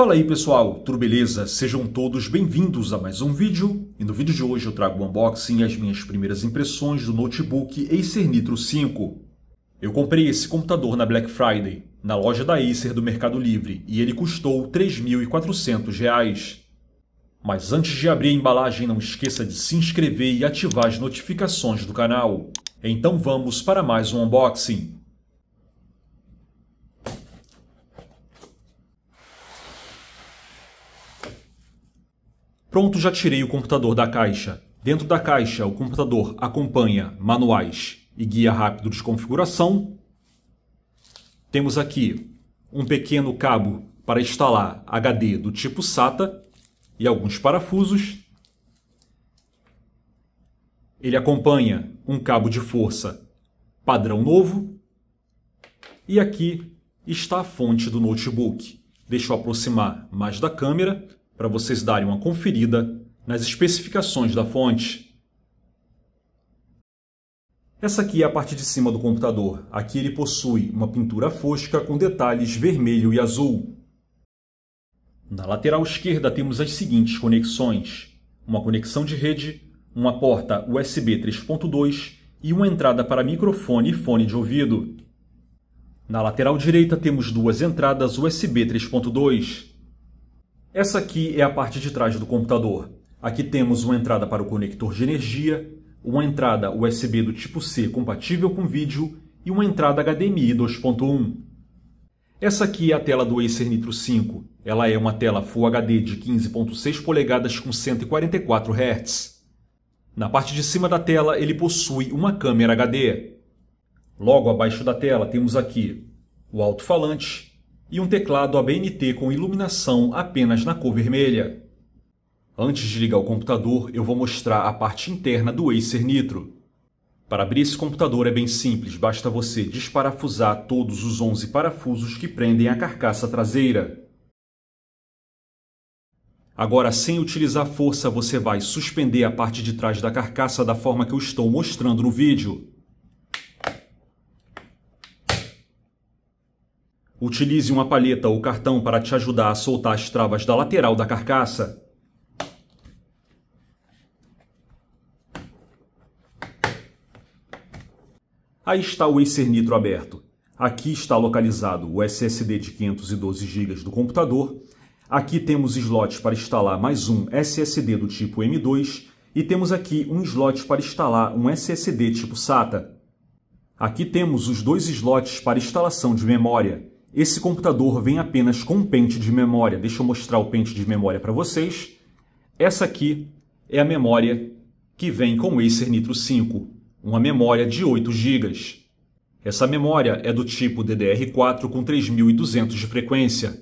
Fala aí pessoal, tudo beleza? Sejam todos bem-vindos a mais um vídeo e no vídeo de hoje eu trago o unboxing e as minhas primeiras impressões do notebook Acer Nitro 5. Eu comprei esse computador na Black Friday, na loja da Acer do Mercado Livre e ele custou R$ 3.400. Mas antes de abrir a embalagem não esqueça de se inscrever e ativar as notificações do canal. Então vamos para mais um unboxing. Pronto, já tirei o computador da caixa. Dentro da caixa, o computador acompanha manuais e guia rápido de configuração. Temos aqui um pequeno cabo para instalar HD do tipo SATA e alguns parafusos. Ele acompanha um cabo de força padrão novo. E aqui está a fonte do notebook. Deixa eu aproximar mais da câmera para vocês darem uma conferida nas especificações da fonte. Essa aqui é a parte de cima do computador. Aqui ele possui uma pintura fosca com detalhes vermelho e azul. Na lateral esquerda temos as seguintes conexões. Uma conexão de rede, uma porta USB 3.2 e uma entrada para microfone e fone de ouvido. Na lateral direita temos duas entradas USB 3.2. Essa aqui é a parte de trás do computador. Aqui temos uma entrada para o conector de energia, uma entrada USB do tipo C compatível com vídeo e uma entrada HDMI 2.1. Essa aqui é a tela do Acer Nitro 5. Ela é uma tela Full HD de 15.6 polegadas com 144 Hz. Na parte de cima da tela, ele possui uma câmera HD. Logo abaixo da tela, temos aqui o alto-falante e um teclado ABNT com iluminação apenas na cor vermelha. Antes de ligar o computador, eu vou mostrar a parte interna do Acer Nitro. Para abrir esse computador é bem simples, basta você desparafusar todos os 11 parafusos que prendem a carcaça traseira. Agora, sem utilizar força, você vai suspender a parte de trás da carcaça da forma que eu estou mostrando no vídeo. Utilize uma palheta ou cartão para te ajudar a soltar as travas da lateral da carcaça. Aí está o Acer Nitro aberto. Aqui está localizado o SSD de 512 GB do computador. Aqui temos slots para instalar mais um SSD do tipo M2 e temos aqui um slot para instalar um SSD tipo SATA. Aqui temos os dois slots para instalação de memória. Esse computador vem apenas com um pente de memória. Deixa eu mostrar o pente de memória para vocês. Essa aqui é a memória que vem com o Acer Nitro 5, uma memória de 8 GB. Essa memória é do tipo DDR4 com 3200 de frequência.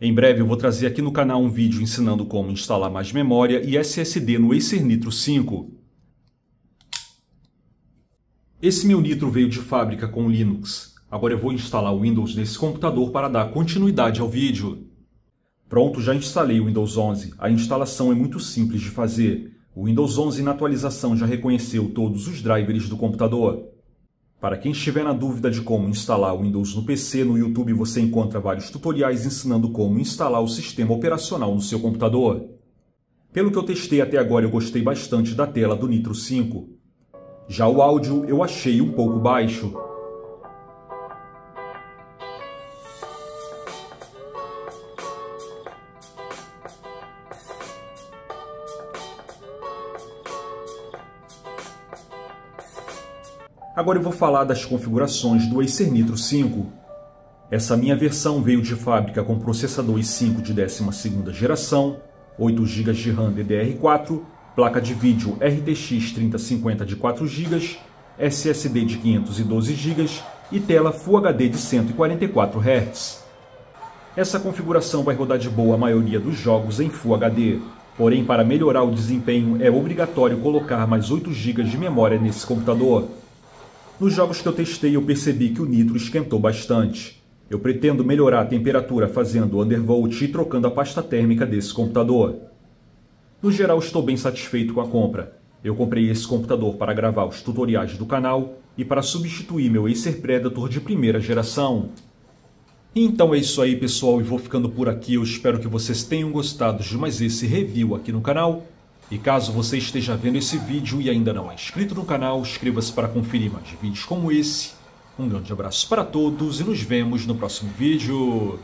Em breve eu vou trazer aqui no canal um vídeo ensinando como instalar mais memória e SSD no Acer Nitro 5. Esse meu Nitro veio de fábrica com Linux. Agora eu vou instalar o Windows nesse computador para dar continuidade ao vídeo. Pronto, já instalei o Windows 11. A instalação é muito simples de fazer. O Windows 11 na atualização já reconheceu todos os drivers do computador. Para quem estiver na dúvida de como instalar o Windows no PC, no YouTube você encontra vários tutoriais ensinando como instalar o sistema operacional no seu computador. Pelo que eu testei até agora, eu gostei bastante da tela do Nitro 5. Já o áudio eu achei um pouco baixo, Agora eu vou falar das configurações do Acer Nitro 5. Essa minha versão veio de fábrica com processador i5 de 12 geração, 8 GB de RAM DDR4, placa de vídeo RTX 3050 de 4 GB, SSD de 512 GB e tela Full HD de 144 Hz. Essa configuração vai rodar de boa a maioria dos jogos em Full HD, porém para melhorar o desempenho é obrigatório colocar mais 8 GB de memória nesse computador. Nos jogos que eu testei, eu percebi que o nitro esquentou bastante. Eu pretendo melhorar a temperatura fazendo o undervolt e trocando a pasta térmica desse computador. No geral, estou bem satisfeito com a compra. Eu comprei esse computador para gravar os tutoriais do canal e para substituir meu Acer Predator de primeira geração. Então é isso aí pessoal, e vou ficando por aqui, eu espero que vocês tenham gostado de mais esse review aqui no canal. E caso você esteja vendo esse vídeo e ainda não é inscrito no canal, inscreva-se para conferir mais vídeos como esse. Um grande abraço para todos e nos vemos no próximo vídeo.